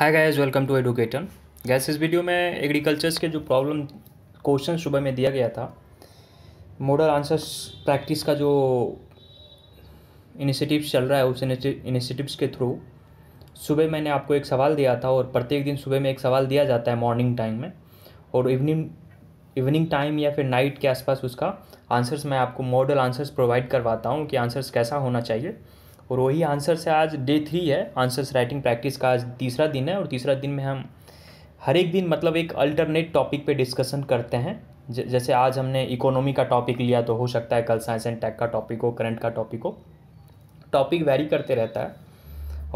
Hi guys welcome to एडुकेटन गैस इस वीडियो में एग्रीकल्चर्स के जो प्रॉब्लम क्वेश्चन सुबह में दिया गया था मॉडल आंसर्स प्रैक्टिस का जो इनिशिएटिव्स चल रहा है उस इनिशिएटिव्स के थ्रू सुबह मैंने आपको एक सवाल दिया था और प्रत्येक दिन सुबह में एक सवाल दिया जाता है मॉर्निंग टाइम में और इवनिंग इवनिंग टाइम या फिर नाइट के आसपास उसका आंसर्स मैं आपको मॉडल आंसर्स प्रोवाइड करवाता हूँ कि आंसर्स कैसा होना चाहिए और वही आंसर्स है आज डे थ्री है आंसर्स राइटिंग प्रैक्टिस का आज तीसरा दिन है और तीसरा दिन में हम हर एक दिन मतलब एक अल्टरनेट टॉपिक पे डिस्कशन करते हैं जैसे आज हमने इकोनॉमी का टॉपिक लिया तो हो सकता है कल साइंस एंड टेक का टॉपिक हो करंट का टॉपिक हो टॉपिक वेरी करते रहता है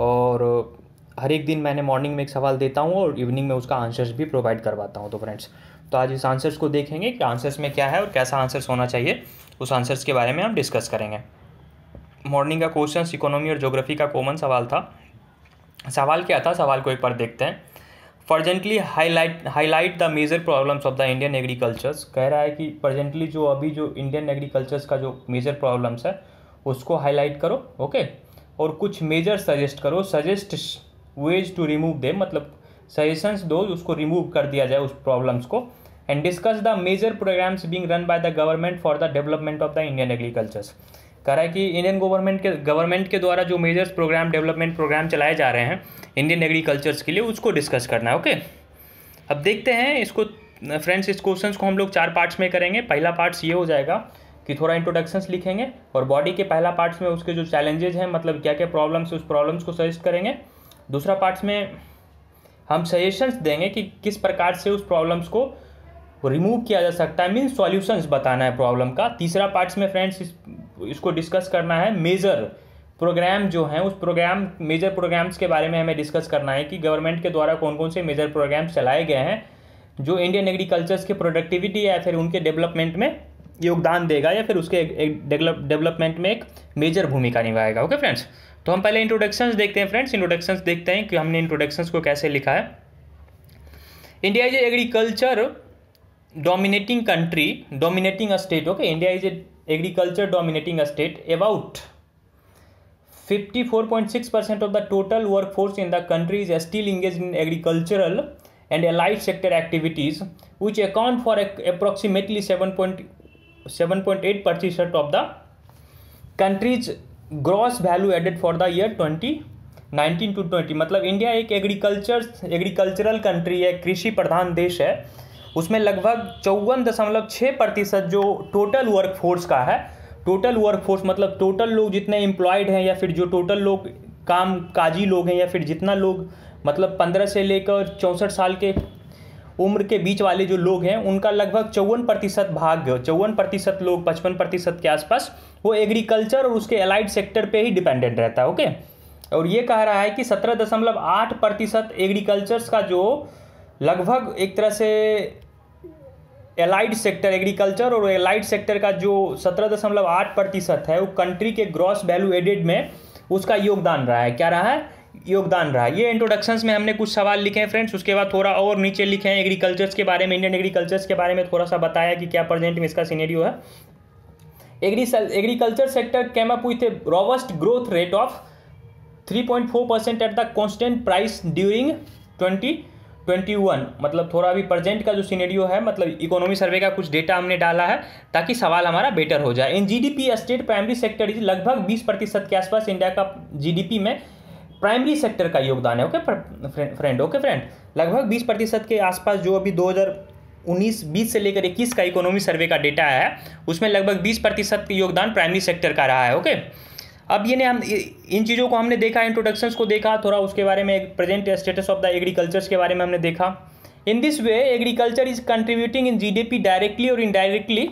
और हर एक दिन मैंने मॉर्निंग में एक सवाल देता हूँ और इवनिंग में उसका आंसर्स भी प्रोवाइड करवाता हूँ तो फ्रेंड्स तो आज इस आंसर्स को देखेंगे कि आंसर्स में क्या है और कैसा आंसर्स होना चाहिए उस आंसर्स के बारे में हम डिस्कस करेंगे मॉर्निंग का क्वेश्चन इकोनॉमी और जोग्राफी का कॉमन सवाल था सवाल क्या था सवाल को एक बार देखते हैं presently highlight highlight the major problems of the Indian agricultures कह रहा है कि प्रजेंटली जो अभी जो इंडियन एग्रीकल्चर्स का जो मेजर प्रॉब्लम्स है उसको हाईलाइट करो ओके और कुछ मेजर सजेस्ट करो suggest ways to remove they मतलब सजेशंस दो उसको रिमूव कर दिया जाए उस प्रॉब्लम्स को and discuss the major programmes being run by the government for the development of the Indian agricultures कह रहा है कि इंडियन गवर्नमेंट के गवर्नमेंट के द्वारा जो मेजर्स प्रोग्राम डेवलपमेंट प्रोग्राम चलाए जा रहे हैं इंडियन एग्रीकल्चर्स के लिए उसको डिस्कस करना है ओके अब देखते हैं इसको फ्रेंड्स इस क्वेश्चन को हम लोग चार पार्ट्स में करेंगे पहला पार्ट्स ये हो जाएगा कि थोड़ा इंट्रोडक्शंस लिखेंगे और बॉडी के पहला पार्ट्स में उसके जो चैलेंजेज हैं मतलब क्या क्या प्रॉब्लम्स उस प्रॉब्लम्स को सजेस्ट करेंगे दूसरा पार्ट्स में हम सजेशंस देंगे कि किस प्रकार से उस प्रॉब्लम्स को रिमूव किया जा सकता है मीन सॉल्यूशंस बताना है प्रॉब्लम का तीसरा पार्ट्स में फ्रेंड्स इस इसको डिस्कस करना है मेजर प्रोग्राम जो हैं उस प्रोग्राम मेजर प्रोग्राम्स के बारे में हमें डिस्कस करना है कि गवर्नमेंट के द्वारा कौन कौन से मेजर प्रोग्राम्स चलाए गए हैं जो इंडियन एग्रीकल्चर्स के प्रोडक्टिविटी या फिर उनके डेवलपमेंट में योगदान देगा या फिर उसके डेवलपमेंट में एक मेजर भूमिका निभाएगा ओके फ्रेंड्स तो हम पहले इंट्रोडक्शंस देखते हैं फ्रेंड्स इंट्रोडक्शंस देखते हैं कि हमने इंट्रोडक्शंस को कैसे लिखा है India is agriculture dominating country dominating state okay India is a agriculture dominating state about fifty 54.6 percent of the total workforce in the country's is still engage in agricultural and allied sector activities which account for approximately seven point seven of the country's gross value added for the year twenty 19 to 20 मतलब India एक agriculture agricultural country है कृषि प्रधान देश है उसमें लगभग चौवन दशमलव छः प्रतिशत जो टोटल वर्कफोर्स का है टोटल वर्कफोर्स मतलब टोटल लोग जितने एम्प्लॉयड हैं या फिर जो टोटल लोग काम काजी लोग हैं या फिर जितना लोग मतलब पंद्रह से लेकर चौंसठ साल के उम्र के बीच वाले जो लोग हैं उनका लगभग चौवन प्रतिशत भाग चौवन प्रतिशत लोग पचपन प्रतिशत के आसपास वो एग्रीकल्चर और उसके एलाइड सेक्टर पे ही डिपेंडेंट रहता है ओके और ये कह रहा है कि सत्रह दशमलव आठ प्रतिशत एग्रीकल्चर्स का जो लगभग एक तरह से एलाइड सेक्टर एग्रीकल्चर और एलाइड सेक्टर का जो सत्रह दशमलव आठ प्रतिशत है वो कंट्री के ग्रॉस वैल्यू एडेड में उसका योगदान रहा है क्या रहा है योगदान रहा है ये इंट्रोडक्शंस में हमने कुछ सवाल लिखे हैं फ्रेंड्स उसके बाद थोड़ा और नीचे लिखे हैं एग्रीकल्चर्स के बारे में इंडियन एग्रीकल्चर्स के बारे में थोड़ा सा बताया कि क्या प्रेजेंट में इसका सीनेरियो है agri agriculture sector came up with a robust growth rate of four percent at the constant price during twenty twenty one मतलब थोड़ा अभी प्रजेंट का जो सीनेरियो है मतलब इकोनॉमी सर्वे का कुछ डेटा हमने डाला है ताकि सवाल हमारा बेटर हो जाए in GDP state primary sector is लगभग बीस प्रतिशत के आसपास इंडिया का जीडीपी में प्राइमरी सेक्टर का योगदान है ओके फ्रेंड ओके फ्रेंड लगभग बीस प्रतिशत के आसपास जो अभी दो हज़ार उन्नीस बीस से लेकर इक्कीस का इकोनॉमी सर्वे का डेटा है उसमें लगभग बीस प्रतिशत योगदान प्राइमरी सेक्टर का रहा है ओके okay? अब ये ने हम इन चीज़ों को हमने देखा इंट्रोडक्शंस को देखा थोड़ा उसके बारे में present status of the agricultures के बारे में हमने देखा in this way agriculture is contributing in GDP directly और indirectly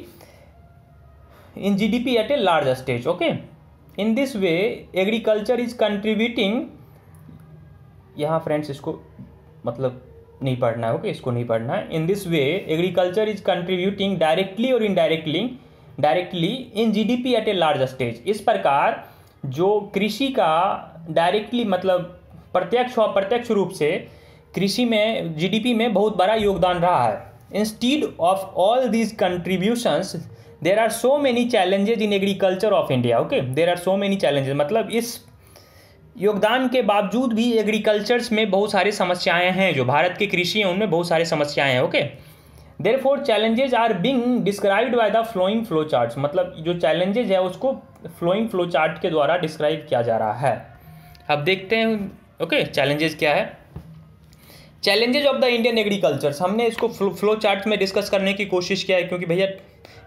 in GDP at a large stage okay in this way agriculture is contributing यहाँ फ्रेंड्स इसको मतलब नहीं पढ़ना है ओके okay? इसको नहीं पढ़ना है in this way agriculture is contributing directly और indirectly directly in GDP at a large stage इस प्रकार जो कृषि का डायरेक्टली मतलब प्रत्यक्ष व प्रत्यक्ष रूप से कृषि में जीडीपी में बहुत बड़ा योगदान रहा है instead of all these contributions there are so many challenges in agriculture of India okay there are so many challenges मतलब इस योगदान के बावजूद भी एग्रीकल्चर्स में बहुत सारे समस्याएं हैं जो भारत के कृषि हैं उनमें बहुत सारे समस्याएं हैं okay okay? There four challenges are being described by the flowing flow chart मतलब जो चैलेंजेज है उसको फ्लोइंग फ्लो चार्ट के द्वारा डिस्क्राइब किया जा रहा है अब देखते हैं ओके okay, क्या है challenges of the Indian agriculture हमने इसको फ्लो चार्ट में डिस्कस करने की कोशिश किया है क्योंकि भैया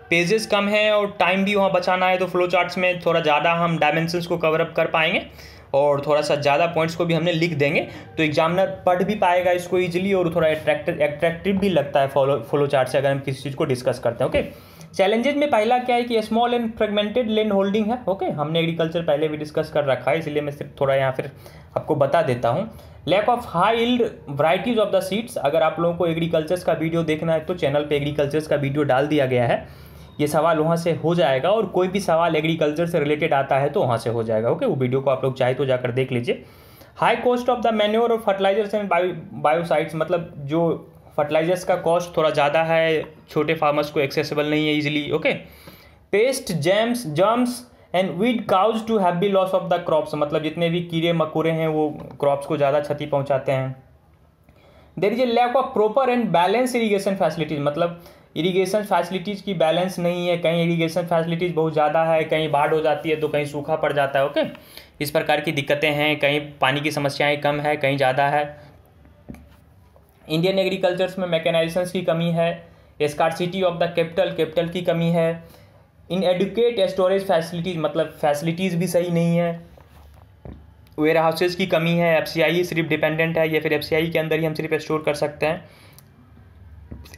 पेजेस कम है और टाइम भी वहाँ बचाना है तो फ्लो चार्ट में थोड़ा ज़्यादा हम डायमेंशंस को कवरअप कर पाएंगे और थोड़ा सा ज़्यादा पॉइंट्स को भी हमने लिख देंगे तो एग्जामिनर पढ़ भी पाएगा इसको ईजिली और थोड़ा एट्रैक्टिव एट्रैक्टिव भी लगता है फॉलो फॉलो चार्ट से अगर हम किसी चीज़ को डिस्कस करते हैं ओके चैलेंजेज में पहला क्या है कि small and fragmented land holding है ओके हमने एग्रीकल्चर पहले भी डिस्कस कर रखा है इसलिए मैं सिर्फ थोड़ा यहाँ फिर आपको बता देता हूँ lack of high yield varieties of the seeds अगर आप लोगों को एग्रीकल्चर्स का वीडियो देखना है तो चैनल पे एग्रीकल्चर्स का वीडियो डाल दिया गया है ये सवाल वहाँ से हो जाएगा और कोई भी सवाल एग्रीकल्चर से रिलेटेड आता है तो वहाँ से हो जाएगा ओके वो वीडियो को आप लोग चाहे तो जाकर देख लीजिए high cost of the manure और फर्टिलाइजर्स एंड बायोसाइड्स मतलब जो फर्टिलाइजर्स का कॉस्ट थोड़ा ज़्यादा है छोटे फार्मर्स को एक्सेसिबल नहीं है easily okay pest jams germs and weed cause to heavy loss of the crops मतलब जितने भी कीड़े मकोड़े हैं वो क्रॉप्स को ज़्यादा क्षति पहुँचाते हैं there is a lack of proper and balance irrigation facilities मतलब इरिगेशन फैसिलिटीज़ की बैलेंस नहीं है कहीं इरिगेशन फैसिलिटीज़ बहुत ज़्यादा है कहीं बाढ़ हो जाती है तो कहीं सूखा पड़ जाता है ओके इस प्रकार की दिक्कतें हैं कहीं पानी की समस्याएं कम है कहीं ज़्यादा है इंडियन एग्रीकल्चर्स में मैकेनाइजेशन की कमी है city of the capital capital की कमी है इन एडुकेट स्टोरेज फैसिलिटीज़ मतलब फैसिलिटीज़ भी सही नहीं है वेयर हाउसेज़ की कमी है एफ सिर्फ डिपेंडेंट है या फिर एफ के अंदर ही हम सिर्फ स्टोर कर सकते हैं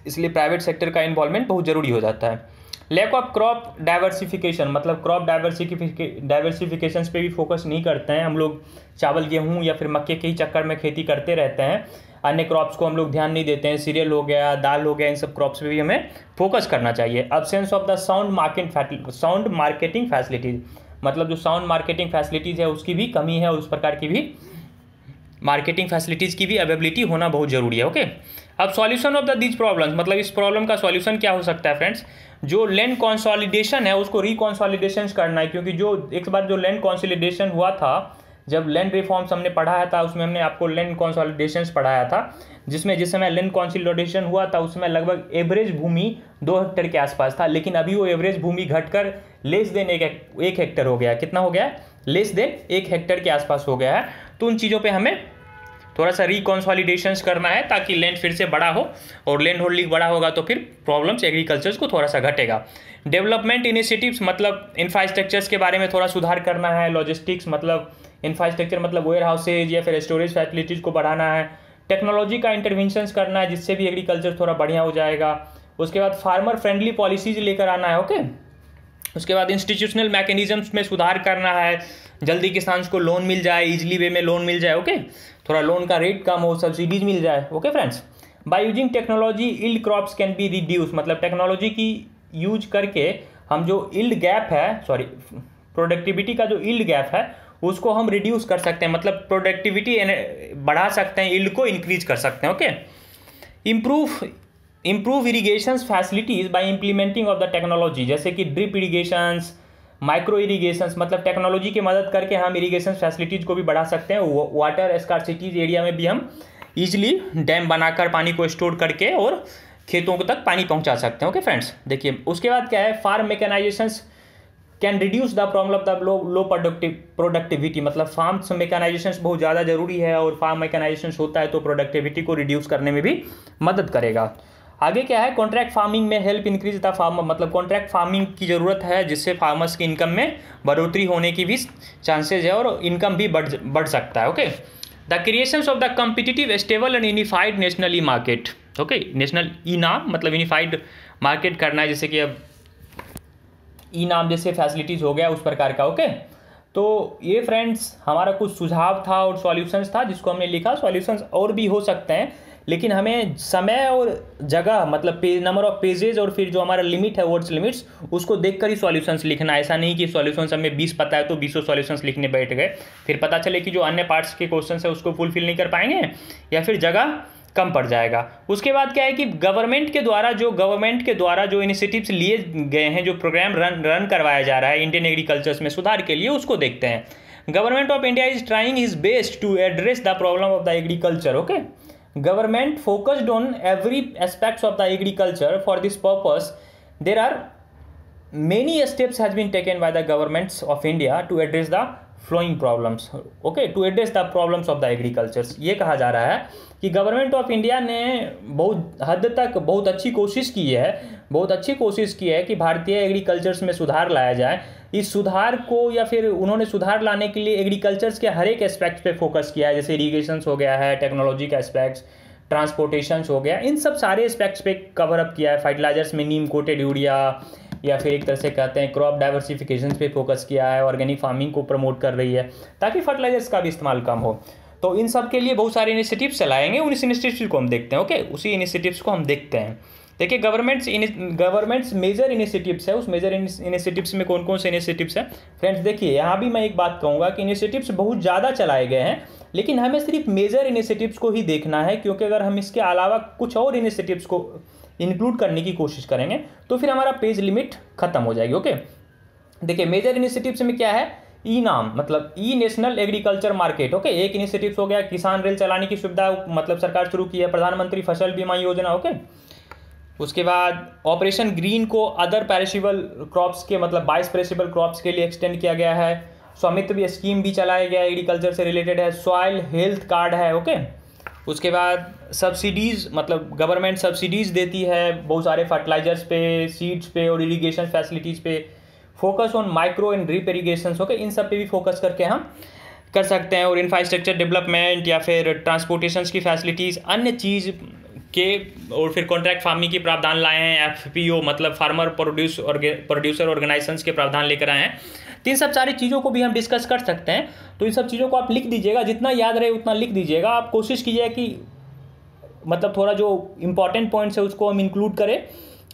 इसलिए प्राइवेट सेक्टर का इन्वॉल्वमेंट बहुत ज़रूरी हो जाता है लैक ऑफ क्रॉप डाइवर्सिफिकेशन मतलब क्रॉप डाइवर्सिफिके डाइवर्सिफिकेशन पे भी फोकस नहीं करते हैं हम लोग चावल गेहूँ या फिर मक्के के ही चक्कर में खेती करते रहते हैं अन्य क्रॉप्स को हम लोग ध्यान नहीं देते हैं सीरियल हो गया दाल हो गया इन सब क्रॉप्स पे भी हमें फोकस करना चाहिए absence of the sound market sound marketing facilities मतलब जो साउंड मार्केटिंग फैसिलिटीज़ है उसकी भी कमी है और उस प्रकार की भी मार्केटिंग फैसिलिटीज़ की भी अवेबिलिटी होना बहुत ज़रूरी है ओके okay? अब solution of the these problem मतलब इस प्रॉब्लम का सॉल्यूशन क्या हो सकता है फ्रेंड्स जो लैंड कॉन्सॉलिडेशन है उसको रिकॉन्सॉलिडेशन करना है क्योंकि जो एक बार जो लैंड कॉन्सॉलिडेशन हुआ था जब लैंड रिफॉर्म्स हमने पढ़ाया था उसमें हमने आपको लैंड कॉन्सॉलिडेशन पढ़ाया था जिसमें जिस समय लैंड कॉन्सॉलिडेशन हुआ था उसमें लगभग एवरेज भूमि दो हेक्टर के आसपास था लेकिन अभी वो एवरेज भूमि घटकर लेस देन एक एक हेक्टर हो गया कितना हो गया लेस देन एक हेक्टर के आसपास हो गया है तो उन चीज़ों पर हमें थोड़ा सा रिकॉन्सॉलिडेशन करना है ताकि लैंड फिर से बड़ा हो और लैंड होल्डिंग बड़ा होगा तो फिर प्रॉब्लम्स एग्रीकल्चर को थोड़ा सा घटेगा डेवलपमेंट इनिशिएटिव्स मतलब इंफ्रास्ट्रक्चर्स के बारे में थोड़ा सुधार करना है लॉजिस्टिक्स मतलब इंफ्रास्ट्रक्चर मतलब वेयर हाउसेज या फिर स्टोरेज फैसिलिटीज़ को बढ़ाना है टेक्नोलॉजी का इंटरवेंशन करना है जिससे भी एग्रीकल्चर थोड़ा बढ़िया हो जाएगा उसके बाद फार्मर फ्रेंडली पॉलिसीज लेकर आना है ओके okay? उसके बाद इंस्टीट्यूशनल मैकेनिज्म्स में सुधार करना है जल्दी किसान को लोन मिल जाए इजली वे में लोन मिल जाए ओके थोड़ा लोन का रेट कम हो सब्सिडीज मिल जाए okay friends by using technology yield crops can be reduce मतलब टेक्नोलॉजी की यूज करके हम जो इल्ड गैप है सॉरी प्रोडक्टिविटी का जो इल्ड गैप है उसको हम रिड्यूस कर सकते हैं मतलब प्रोडक्टिविटी बढ़ा सकते हैं इल्ड को इंक्रीज कर सकते हैं okay improve improve irrigation facilities by implementing of the technology जैसे कि ड्रिप इरीगेशंस माइक्रो इरीगेशंस मतलब टेक्नोलॉजी की मदद करके हम इरीगेशन फैसिलिटीज़ को भी बढ़ा सकते हैं वाटर सिटीज एरिया में भी हम ईजिली डैम बनाकर पानी को स्टोर करके और खेतों तक पानी पहुंचा सकते हैं ओके फ्रेंड्स देखिए उसके बाद क्या है farm mechanization can reduce the problem of the low low productive productivity मतलब फार्म मेकेनाइजेशन बहुत ज़्यादा जरूरी है और फार्म मेकेनाइजेशन होता है तो प्रोडक्टिविटी को रिड्यूस करने में भी मदद करेगा आगे क्या है कॉन्ट्रैक्ट फार्मिंग में हेल्प इंक्रीज था फार्मर मतलब कॉन्ट्रैक्ट फार्मिंग की ज़रूरत है जिससे फार्मर्स की इनकम में बढ़ोतरी होने की भी चांसेज है और इनकम भी बढ़ बढ़ सकता है okay the creation of the competitive stable and unified national e market okay national e NAM मतलब यूनिफाइड मार्केट करना है जैसे कि अब ई नाम जैसे फैसिलिटीज़ हो गया उस प्रकार का ओके तो ये फ्रेंड्स हमारा कुछ सुझाव था और सॉल्यूशंस था जिसको हमने लिखा सॉल्यूशंस और भी हो सकते हैं लेकिन हमें समय और जगह मतलब पेज नंबर ऑफ पेजेज और फिर जो हमारा लिमिट है वर्ड्स लिमिट्स उसको देख ही सॉल्यूशंस लिखना ऐसा नहीं कि सॉल्यूशंस हमें बीस पता है तो बीसों सॉल्यूशंस लिखने बैठ गए फिर पता चले कि जो अन्य पार्ट्स के क्वेश्चन है उसको फुलफिल नहीं कर पाएंगे या फिर जगह कम पड़ जाएगा उसके बाद क्या है कि गवर्नमेंट के द्वारा जो गवर्नमेंट के द्वारा जो इनिशिएटिव्स लिए गए हैं जो प्रोग्राम रन रन करवाया जा रहा है इंडियन एग्रीकल्चर्स में सुधार के लिए उसको देखते हैं government of India is trying is best to address the problem of the agriculture okay Government focused on every aspects of the agriculture. For this purpose, there are many steps has been taken by the governments of India to address the flowing problems okay to address the problems of the agricultures ये कहा जा रहा है कि government of India ने बहुत हद तक बहुत अच्छी कोशिश की है बहुत अच्छी कोशिश की है कि भारतीय एग्रीकल्चर्स में सुधार लाया जाए इस सुधार को या फिर उन्होंने सुधार लाने के लिए एग्रीकल्चर्स के हर एक एस्पेक्ट पे फोकस किया है जैसे इरीगेशंस हो गया है टेक्नोलॉजी का एस्पेक्ट्स ट्रांसपोर्टेशंस हो गया इन सब सारे एस्पेक्ट्स पे कवर अप किया है फर्टिलाइजर्स में नीम कोटेड यूरिया या फिर एक तरह से कहते हैं क्रॉप डाइवर्सिफिकेशन पे फोकस किया है ऑर्गेनिक फार्मिंग को प्रमोट कर रही है ताकि फर्टिलाइजर्स का भी इस्तेमाल कम हो तो इन सब के लिए बहुत सारे इनिशिएटिव्स चलाएंगे उन इनिशिएटिव्स को हम देखते हैं ओके उसी इनिशिएटिव्स को हम देखते हैं देखिए गवर्नमेंट्स गवर्नमेंट्स मेजर इनिशिएटिव्स है उस मेजर इनिशिएटिव्स में कौन कौन से इनिशिएटिव्स हैं फ्रेंड्स देखिए यहाँ भी मैं एक बात कहूँगा कि इनिशिएटिव्स बहुत ज़्यादा चलाए गए हैं लेकिन हमें सिर्फ मेजर इनिशिएटिव्स को ही देखना है क्योंकि अगर हम इसके अलावा कुछ और इनिशिएटिव्स को इंक्लूड करने की कोशिश करेंगे तो फिर हमारा पेज लिमिट खत्म हो जाएगी ओके देखिए मेजर इनिशिएटिव्स में क्या है ई नाम मतलब e national agriculture market okay एक इनिशिएटिव हो गया किसान रेल चलाने की सुविधा मतलब सरकार शुरू की है प्रधानमंत्री फसल बीमा योजना ओके उसके बाद ऑपरेशन ग्रीन को अदर पैरिशिबल क्रॉप्स के मतलब बाइस पैरिशिबल क्रॉप्स के लिए एक्सटेंड किया गया है स्वामित्व स्कीम भी चलाया गया एग्रीकल्चर से रिलेटेड है सॉयल हेल्थ कार्ड है ओके okay? उसके बाद सब्सिडीज़ मतलब गवर्नमेंट सब्सिडीज़ देती है बहुत सारे फर्टिलाइजर्स पे सीड्स पे और इरीगेशन फैसिलिटीज़ पे focus on micro and drip irrigation okay इन सब पे भी फोकस करके हम कर सकते हैं और इंफ्रास्ट्रक्चर डेवलपमेंट या फिर ट्रांसपोर्टेशन की फैसिलिटीज़ अन्य चीज़ के और फिर कॉन्ट्रैक्ट फार्मिंग के प्रावधान लाए हैं एफ पी ओ मतलब फार्मर प्रोड्यूस प्रोड्यूसर ऑर्गेनाइजेशन के प्रावधान लेकर आए हैं तो इन सब सारी चीज़ों को भी हम डिस्कस कर सकते हैं तो इन सब चीज़ों को आप लिख दीजिएगा जितना याद रहे उतना लिख दीजिएगा आप कोशिश कीजिएगा कि मतलब थोड़ा जो इम्पॉर्टेंट पॉइंट्स है उसको हम इंक्लूड करें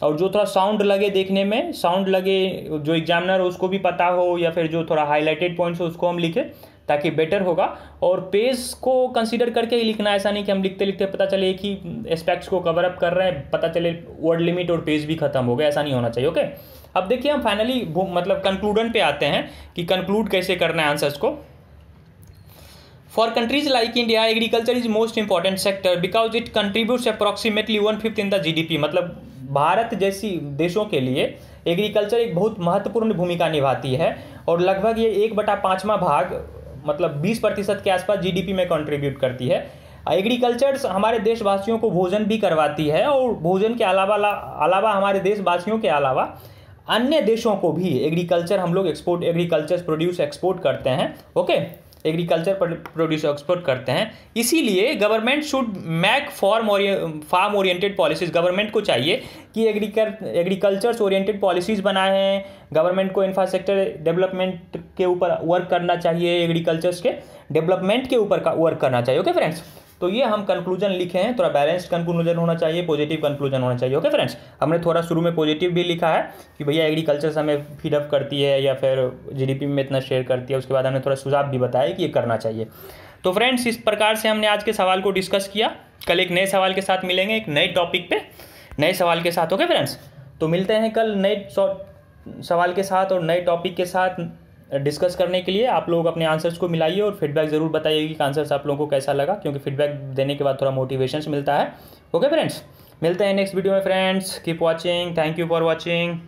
और जो थोड़ा साउंड लगे देखने में साउंड लगे जो एग्जामिनर हो उसको भी पता हो या फिर जो थोड़ा हाईलाइटेड पॉइंट्स हो उसको हम लिखें ताकि बेटर होगा और पेज को कंसीडर करके ही लिखना ऐसा नहीं कि हम लिखते लिखते पता चले कि एस्पेक्ट्स को कवर अप कर रहे हैं पता चले वर्ड लिमिट और पेज भी खत्म हो गया ऐसा नहीं होना चाहिए ओके okay? अब देखिए हम फाइनली मतलब कंक्लूडन पे आते हैं कि कंक्लूड कैसे करना है आंसर्स को like India agriculture is most important sector because it contributes approximately one fifth in the G D P मतलब भारत जैसी देशों के लिए एग्रीकल्चर एक बहुत महत्वपूर्ण भूमिका निभाती है और लगभग ये एक बटा पाँचवा भाग मतलब बीस प्रतिशत के आसपास जीडीपी में कंट्रीब्यूट करती है एग्रीकल्चर हमारे देशवासियों को भोजन भी करवाती है और भोजन के अलावा अलावा हमारे देशवासियों के अलावा अन्य देशों को भी एग्रीकल्चर हम लोग एक्सपोर्ट एग्रीकल्चर प्रोड्यूस एक्सपोर्ट करते हैं ओके एग्रीकल्चर प्रोड्यूस एक्सपोर्ट करते हैं इसीलिए government should make form farm oriented policies government को चाहिए कि एग्रीकल एग्रीकल्चर ओरिएंटेड पॉलिसीज बनाए हैं गवर्नमेंट को इंफ्रास्ट्रक्चर डेवलपमेंट के ऊपर वर्क करना चाहिए एग्रीकल्चर्स के डेवलपमेंट के ऊपर वर्क करना चाहिए ओके फ्रेंड्स तो ये हम कंक्लूजन लिखे हैं थोड़ा बैलेंस्ड कंक्लूजन होना चाहिए पॉजिटिव कंक्लूजन होना चाहिए ओके फ्रेंड्स हमने थोड़ा शुरू में पॉजिटिव भी लिखा है कि भैया एग्रीकल्चर से हमें फीडअप करती है या फिर जीडीपी में इतना शेयर करती है उसके बाद हमने थोड़ा सुझाव भी बताया कि ये करना चाहिए तो फ्रेंड्स इस प्रकार से हमने आज के सवाल को डिस्कस किया कल एक नए सवाल के साथ मिलेंगे एक नए टॉपिक पे नए सवाल के साथ ओके फ्रेंड्स तो मिलते हैं कल नए सवाल के साथ और नए टॉपिक के साथ डिस्कस करने के लिए आप लोग अपने आंसर्स को मिलाइए और फीडबैक ज़रूर बताइए कि आंसर्स आप लोगों को कैसा लगा क्योंकि फीडबैक देने के बाद थोड़ा मोटिवेशन मिलता है ओके फ्रेंड्स मिलते हैं नेक्स्ट वीडियो में friends keep watching thank you for watching